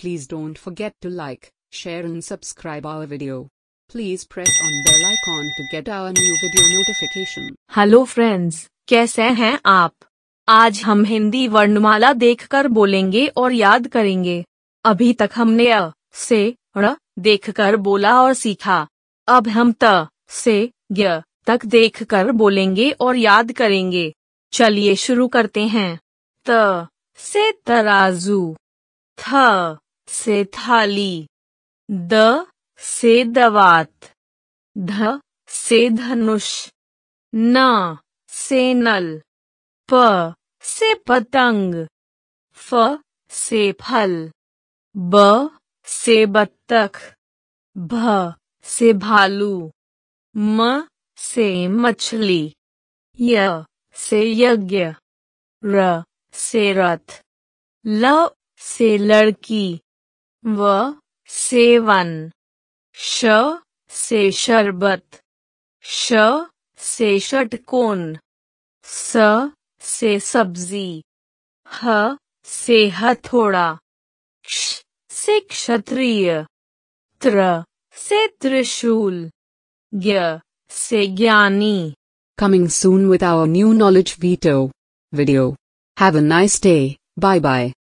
Please don't forget to like, share and subscribe our video. Please press on bell icon to get our new video notification. Hello friends, कैसे हैं आप आज हम हिंदी वर्णमाला देखकर बोलेंगे और याद करेंगे अभी तक हमने अ से ण देखकर बोला और सीखा अब हम त से ग तक देखकर बोलेंगे और याद करेंगे चलिए शुरू करते हैं त से तराजू थ से थाली द से दवात ध से धनुष न से नल प से पतंग फ से फल ब से बत्तख भ से भालू म से मछली य से यज्ञ र से रथ ल से लड़की व सेवन श से शरबत श से षटकोन स से सब्जी ह से हथोड़ा क्ष से क्षत्रिय त्र से त्रिशूल ज्ञ से ज्ञानी coming soon with our new knowledge वीटो video have a nice day bye bye